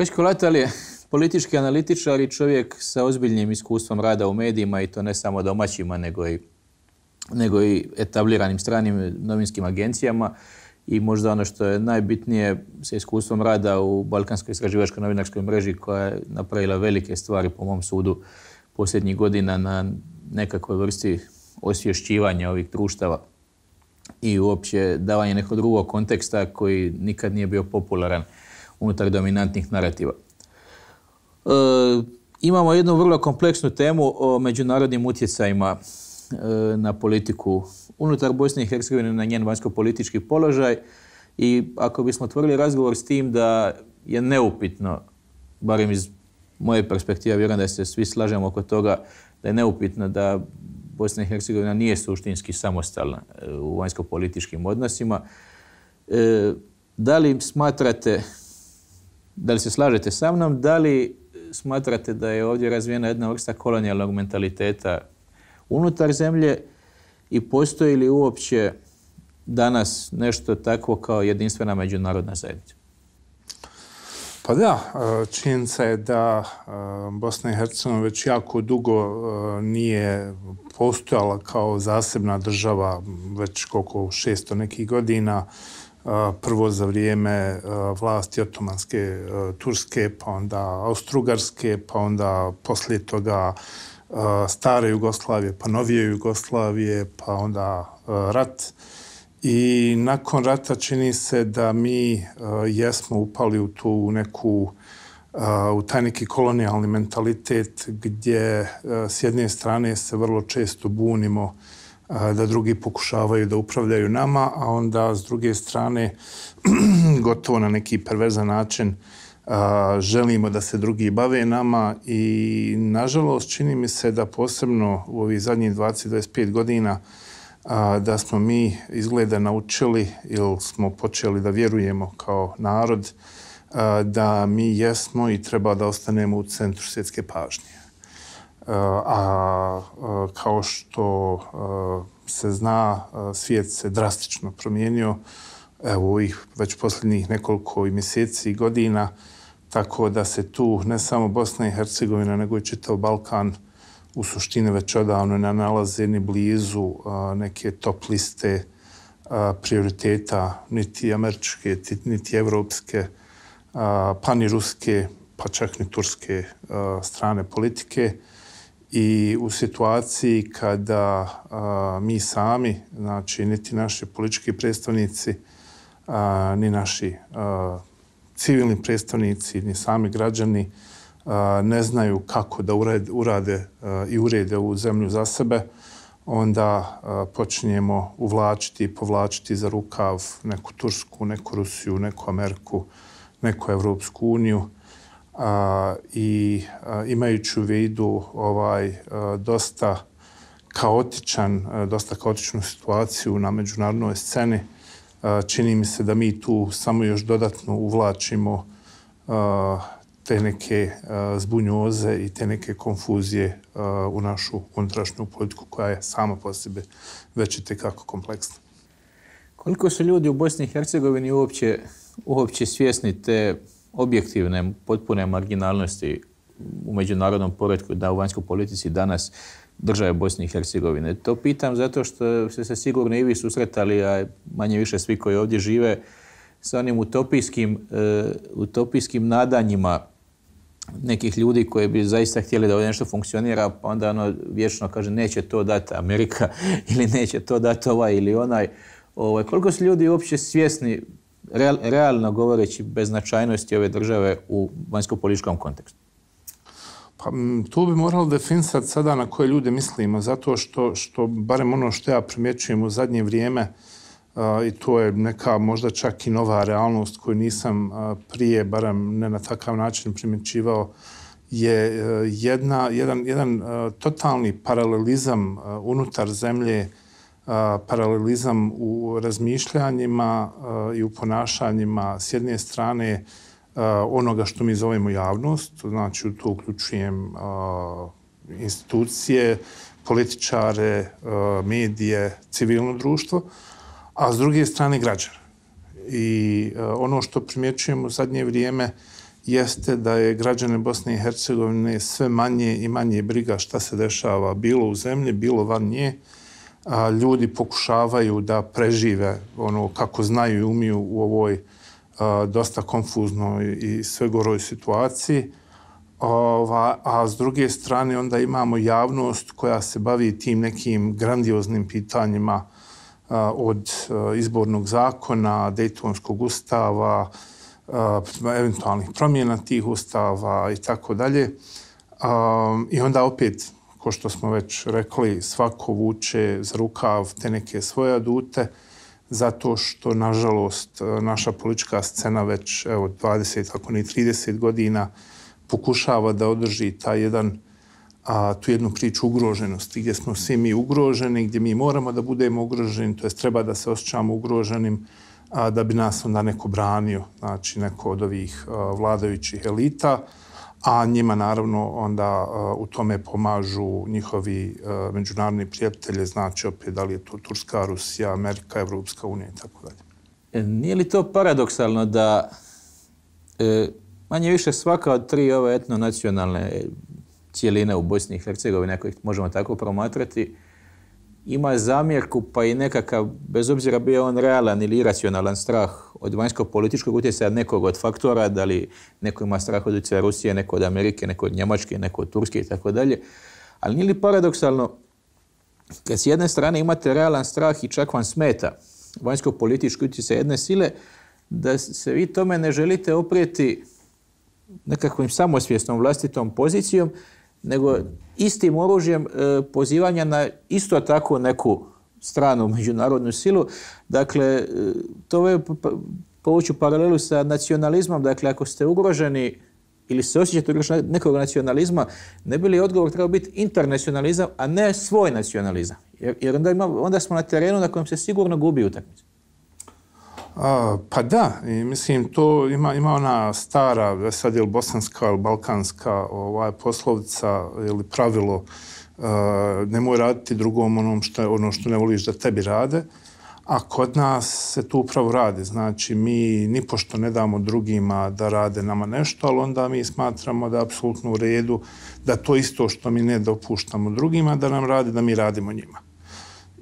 Šeško Latal je politički analitičar i čovjek sa ozbiljnim iskustvom rada u medijima i to ne samo domaćima, nego i, nego i etabliranim stranim novinskim agencijama i možda ono što je najbitnije sa iskustvom rada u Balkanskoj istraživačkoj novinarskoj mreži koja je napravila velike stvari po mom sudu posljednjih godina na nekakvoj vrsti osvješćivanja ovih društava i uopće davanje nekog drugog konteksta koji nikad nije bio popularan unutar dominantnih narativa. E, imamo jednu vrlo kompleksnu temu o međunarodnim utjecajima e, na politiku unutar Bosne i Hercegovine na njen vanjsko-politički položaj. I ako bismo otvorili razgovor s tim da je neupitno, barem iz moje perspektive, vjerujem da se svi slažemo oko toga, da je neupitno da Bosna i Hercegovina nije suštinski samostalna e, u vanjsko-političkim odnosima. E, da li smatrate Da li se slažete sa mnom? Da li e, smatrate da je ovdje razvijena jedna vrsta kolonijalnog mentaliteta unutar zemlje i postoji li uopće danas nešto takvo kao jedinstvena međunarodna zajednica? Pa da, e, činjenica je da e, Bosna i Hercegovina već jako dugo nije postojala kao zasebna država već koliko 600 nekih godina prvo za vrijeme vlasti otomanske Turske, pa onda Austrugarske, pa onda poslije toga stare Jugoslavije, pa novije Jugoslavije, pa onda rat. I nakon rata čini se da mi jesmo upali u tu neku u taj neki kolonijalni mentalitet gdje s jedne strane se vrlo često bunimo uh, da drugi pokušavaju da upravljaju nama, a onda s druge strane gotovo na neki perverzan način želimo da se drugi bave nama i nažalost čini mi se da posebno u ovih zadnjih 20-25 godina da smo mi izgleda naučili ili smo počeli da vjerujemo kao narod da mi jesmo i treba da ostanemo u centru svjetske pažnje a kao što se zna, svijet se drastično promijenio evo, u ovih već posljednjih nekoliko mjeseci i godina, tako da se tu ne samo Bosna i Hercegovina, nego i čitav Balkan u suštini već odavno ne nalaze ni blizu neke top liste prioriteta niti američke, niti evropske, pa ni ruske, pa čak ni turske strane politike i u situaciji kada a, mi sami, znači niti naši politički predstavnici, a, ni naši a, civilni predstavnici, ni sami građani a, ne znaju kako da urade, urade a, i urede u zemlju za sebe, onda a, počinjemo uvlačiti i povlačiti za rukav neku Tursku, neku Rusiju, neku Ameriku, neku Evropsku uniju a, i imajući u vidu ovaj dosta kaotičan, dosta kaotičnu situaciju na međunarodnoj sceni, čini mi se da mi tu samo još dodatno uvlačimo te neke zbunjoze i te neke konfuzije u našu unutrašnju politiku koja je sama po sebi već i tekako kompleksna. Koliko su ljudi u Bosni i Hercegovini uopće, uopće svjesni te objektivne, potpune marginalnosti u međunarodnom poredku, da u vanjskoj politici danas države Bosne i Hercegovine. To pitam zato što ste se sigurno i vi susretali, a manje više svi koji ovdje žive, sa onim utopijskim, uh, utopijskim nadanjima nekih ljudi koji bi zaista htjeli da ovdje nešto funkcionira, pa onda ono vječno kaže neće to dati Amerika ili neće to dati ovaj ili onaj. Ovo, ovaj, koliko su ljudi uopće svjesni real, realno govoreći bez značajnosti ove države u vanjsko-političkom kontekstu? Pa, to bi moralo definisati sada na koje ljude mislimo, zato što, što barem ono što ja primjećujem u zadnje vrijeme, a, i to je neka možda čak i nova realnost koju nisam a, prije, barem ne na takav način primjećivao, je a, e, jedna, jedan, jedan a, e, totalni paralelizam a, e, unutar zemlje a, paralelizam u razmišljanjima i u ponašanjima s jedne strane onoga što mi zovemo javnost, znači u to uključujem institucije, političare, medije, civilno društvo, a s druge strane građana. I ono što primjećujemo u zadnje vrijeme jeste da je građane Bosne i Hercegovine sve manje i manje briga šta se dešava bilo u zemlji, bilo van nje, a, ljudi pokušavaju da prežive ono kako znaju i umiju u ovoj a, dosta konfuznoj i svegoroj situaciji. Ova, a s druge strane onda imamo javnost koja se bavi tim nekim grandioznim pitanjima a, od a, izbornog zakona, Dejtonskog ustava, a, eventualnih promjena tih ustava i tako dalje. I onda opet ko što smo već rekli, svako vuče za rukav te neke svoje adute, zato što, nažalost, naša politička scena već evo, 20, ako ni 30 godina pokušava da održi ta jedan a, tu jednu priču ugroženosti, gdje smo svi mi ugroženi, gdje mi moramo da budemo ugroženi, to jest treba da se osjećamo ugroženim a, da bi nas onda neko branio, znači neko od ovih a, vladajućih elita a njima naravno onda uh, u tome pomažu njihovi uh, međunarodni prijatelje, znači opet da li je to Turska, Rusija, Amerika, Evropska unija i tako dalje. E, nije li to paradoksalno da e, manje više svaka od tri ove etnonacionalne e, cijeline u Bosni i Hercegovini, ako ih možemo tako promatrati, ima zamjerku pa i nekakav, bez obzira bio on realan ili iracionalan strah od vanjsko-političkog utjecaja nekog od faktora, da li neko ima strah od utjecaja Rusije, neko od Amerike, neko od Njemačke, neko od Turske i tako dalje. Ali nije li paradoksalno, kad s jedne strane imate realan strah i čak vam smeta vanjsko-politički utjecaj jedne sile, da se vi tome ne želite oprijeti nekakvim samosvjesnom vlastitom pozicijom, nego istim oružjem e, pozivanja na isto tako neku stranu međunarodnu silu. Dakle, e, to je povuću paralelu sa nacionalizmom. Dakle, ako ste ugroženi ili se osjećate ugroženi nekog nacionalizma, ne bi li odgovor trebao biti internacionalizam, a ne svoj nacionalizam. Jer, jer onda, ima, onda smo na terenu na kojem se sigurno gubi utakmica pa da, i mislim, to ima, ima ona stara, e, sad je li bosanska ili balkanska ovaj, poslovica ili pravilo, a, e, nemoj raditi drugom onom što, ono što ne voliš da tebi rade, a kod nas se to upravo radi. Znači, mi nipošto ne damo drugima da rade nama nešto, ali onda mi smatramo da je apsolutno u redu da to isto što mi ne dopuštamo drugima, da nam rade, da mi radimo njima.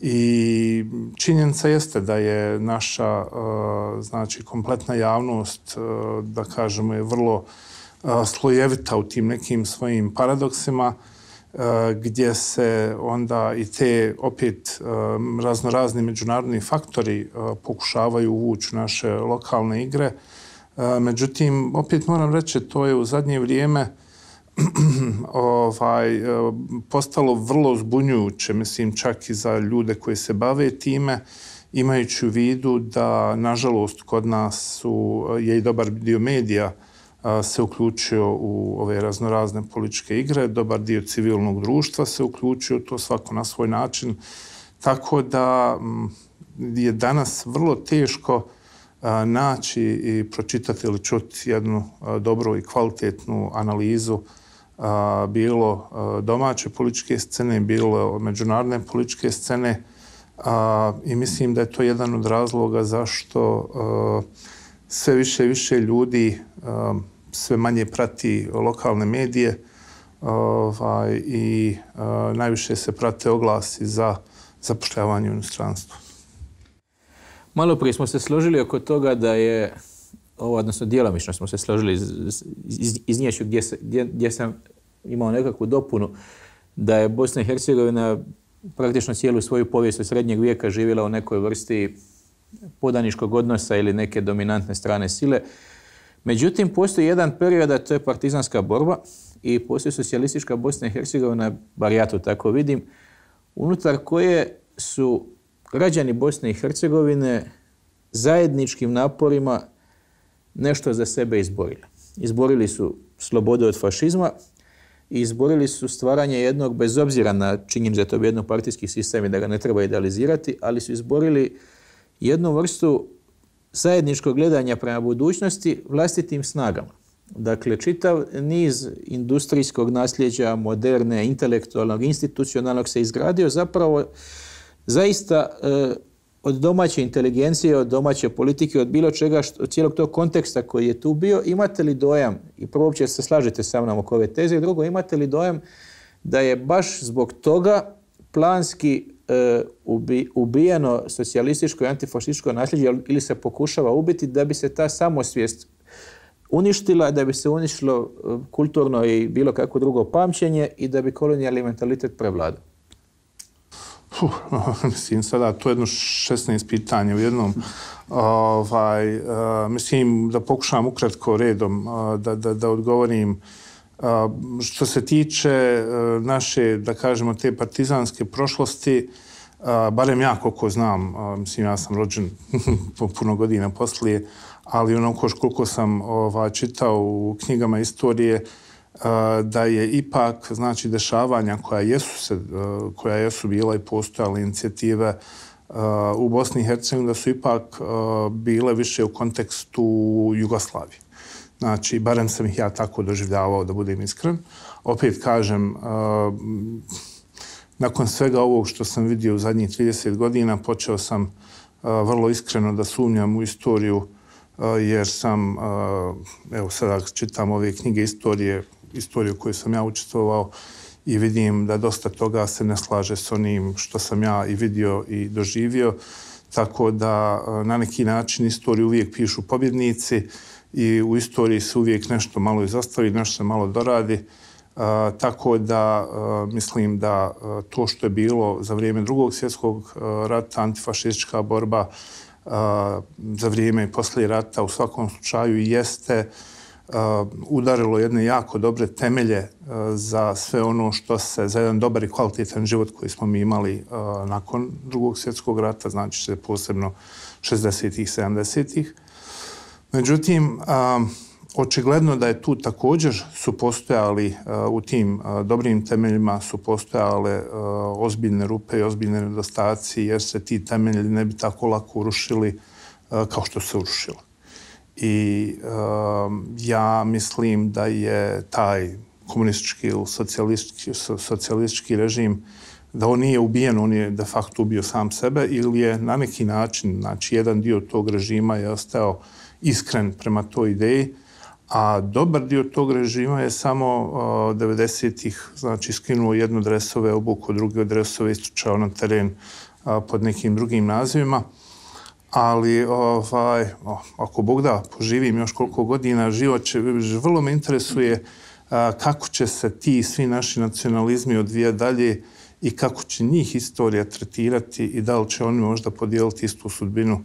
I činjenica jeste da je naša e, znači kompletna javnost e, da kažemo je vrlo e, slojevita u tim nekim svojim paradoksima gdje se onda i te opet raznorazni međunarodni faktori pokušavaju uvući u naše lokalne igre. Međutim, opet moram reći, to je u zadnje vrijeme ovaj, e, postalo vrlo zbunjujuće, mislim, čak i za ljude koji se bave time, imajući u vidu da, nažalost, kod nas su, je i dobar dio medija e, se uključio u ove raznorazne političke igre, dobar dio civilnog društva se uključio, to svako na svoj način. Tako da je danas vrlo teško e, naći i pročitati ili čuti jednu dobru i kvalitetnu analizu uh, bilo domaće političke scene, bilo međunarodne političke scene i mislim da je to jedan od razloga zašto sve više i više ljudi sve manje prati lokalne medije ovaj, i najviše se prate oglasi za zapošljavanje u inostranstvu. Malo prije smo se složili oko toga da je ovo, odnosno dijelomično smo se složili iz, iz, iz, iz gdje, se, gdje, gdje, sam imao nekakvu dopunu da je Bosna i Hercegovina praktično cijelu svoju povijest od srednjeg vijeka živjela u nekoj vrsti podaniškog odnosa ili neke dominantne strane sile. Međutim, postoji jedan period, a to je partizanska borba i postoji socijalistička Bosna i Hercegovina, bar ja to tako vidim, unutar koje su građani Bosne i Hercegovine zajedničkim naporima nešto za sebe izborili. Izborili su slobodu od fašizma i izborili su stvaranje jednog, bez obzira na činjim za to jednog partijski sistem i da ga ne treba idealizirati, ali su izborili jednu vrstu zajedničkog gledanja prema budućnosti vlastitim snagama. Dakle, čitav niz industrijskog nasljeđa, moderne, intelektualnog, institucionalnog se izgradio zapravo zaista e, od domaće inteligencije, od domaće politike, od bilo čega, što, od cijelog tog konteksta koji je tu bio, imate li dojam, i prvo uopće se slažete sa mnom oko ove teze, i drugo, imate li dojam da je baš zbog toga planski e, ubi, ubijeno socijalističko i antifašističko nasljeđe ili se pokušava ubiti da bi se ta samosvijest uništila, da bi se uništilo e, kulturno i bilo kako drugo pamćenje i da bi kolonijalni mentalitet prevladao. Puh, mislim, sada to je jedno 16 pitanja u jednom. Ovaj, eh, mislim, da pokušam ukratko redom eh, da, da, da odgovorim. Eh, što se tiče naše, da kažemo, te partizanske prošlosti, barem ja koliko znam, mislim, ja sam rođen puno godina poslije, ali onako koliko sam ovaj, čitao u knjigama istorije, uh, da je ipak znači dešavanja koja jesu se e, koja jesu bila i postojale inicijative e, u Bosni i Hercegovini da su ipak e, bile više u kontekstu Jugoslavije. Znači, barem sam ih ja tako doživljavao, da budem iskren. Opet kažem, nakon svega ovog što sam vidio u zadnjih 30 godina, počeo sam vrlo iskreno da sumnjam u istoriju, jer sam, evo sada čitam ove knjige istorije, istoriju koju sam ja učestvovao i vidim da dosta toga se ne slaže s onim što sam ja i vidio i doživio. Tako da e, na neki način istoriju uvijek pišu pobjednici i u istoriji se uvijek nešto malo izostavi, nešto se malo doradi. E, tako da e, mislim da to što je bilo za vrijeme drugog svjetskog rata, antifašistička borba, za vrijeme poslije rata u svakom slučaju jeste a, Uh, udarilo jedne jako dobre temelje uh, za sve ono što se, za jedan dobar i kvalitetan život koji smo mi imali uh, nakon drugog svjetskog rata, znači se posebno 60-ih, 70-ih. Međutim, očigledno da je tu također su postojali u tim dobrim temeljima su postojale ozbiljne rupe i ozbiljne nedostaci jer se ti temelji ne bi tako lako urušili kao što se urušilo i um, ja mislim da je taj komunistički ili socijalistički, socijalistički režim da on nije ubijen, on je de facto ubio sam sebe ili je na neki način, znači jedan dio tog režima je ostao iskren prema toj ideji, a dobar dio tog režima je samo uh, 90-ih, znači skinuo jednu dresove, obuku druge dresove, istučao na teren uh, pod nekim drugim nazivima ali ovaj, o, ako Bog da poživim još koliko godina, život će, vrlo me interesuje a, kako će se ti svi naši nacionalizmi odvijati dalje i kako će njih istorija tretirati i da li će oni možda podijeliti istu sudbinu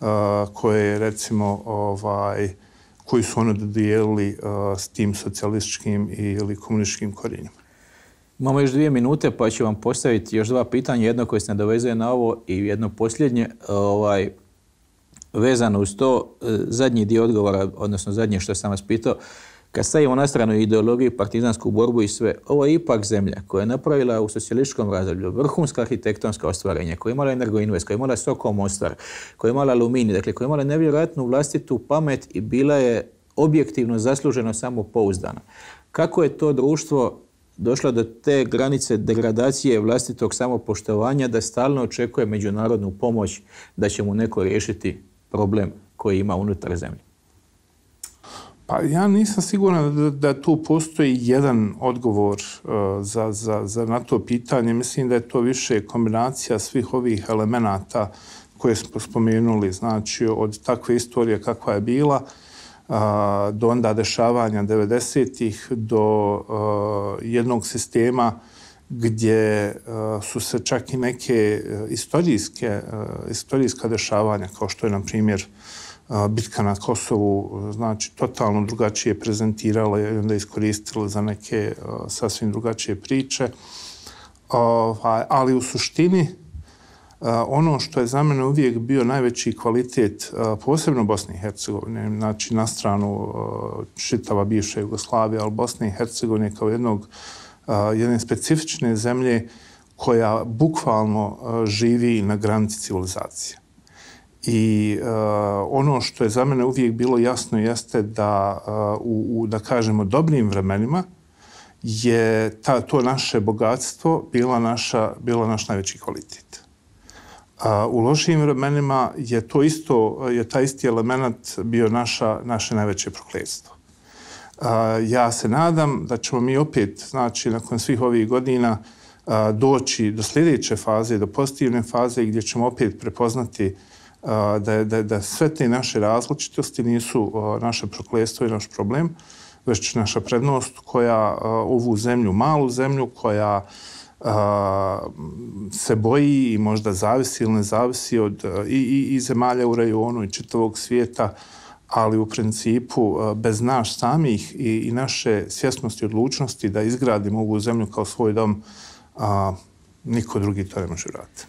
a, koje je recimo ovaj, koji su oni dodijelili a, s tim socijalističkim ili komunističkim korijenima. Imamo još dvije minute pa ću vam postaviti još dva pitanja. Jedno koje se nadovezuje na ovo i jedno posljednje. Ovaj, vezano uz to, e, zadnji dio odgovora, odnosno zadnje što sam vas pitao, kad stavimo na stranu ideologiju, partizansku borbu i sve, ovo je ipak zemlja koja je napravila u socijalističkom razdoblju vrhunska arhitektonska ostvarenja, koja je imala energoinvest, koja je imala Soko Mostar, koja je imala Alumini, dakle koja je imala nevjerojatnu vlastitu pamet i bila je objektivno zasluženo samo pouzdana. Kako je to društvo došlo do te granice degradacije vlastitog samopoštovanja da stalno očekuje međunarodnu pomoć da će mu neko riješiti problem koji ima unutar zemlje? Pa ja nisam siguran da, da tu postoji jedan odgovor uh, za, za, za na to pitanje. Mislim da je to više kombinacija svih ovih elemenata koje smo spomenuli, znači od takve istorije kakva je bila uh, do onda dešavanja 90-ih, do uh, jednog sistema uh, gdje eh, su se čak i neke eh, istorijske, eh, istorijska dešavanja, kao što je, na primjer, bitka na Kosovu, znači, totalno drugačije prezentirala i onda iskoristila za neke sasvim drugačije priče. Ovaj, ali u suštini, ono što je za mene uvijek bio najveći kvalitet, posebno Bosne i Hercegovine, znači, na stranu čitava bivša Jugoslavija, ali Bosne i Hercegovine kao jednog jedne specifične zemlje koja bukvalno živi na granici civilizacije. I ono što je za mene uvijek bilo jasno jeste da u, u da kažemo, dobrim vremenima je ta, to naše bogatstvo bila, naša, bila naš najveći kvalitet. A u lošim vremenima je to isto, je taj isti element bio naša, naše najveće prokletstvo ja se nadam da ćemo mi opet, znači, nakon svih ovih godina doći do sljedeće faze, do pozitivne faze gdje ćemo opet prepoznati da, da, da sve te naše različitosti nisu naše proklestvo i naš problem, već naša prednost koja ovu zemlju, malu zemlju koja se boji i možda zavisi ili ne zavisi od i, i, i zemalja u rejonu i čitavog svijeta, ali u principu e, bez naš samih i, i naše svjesnosti i odlučnosti da izgradimo ovu zemlju kao svoj dom, a, niko drugi to ne može vratiti.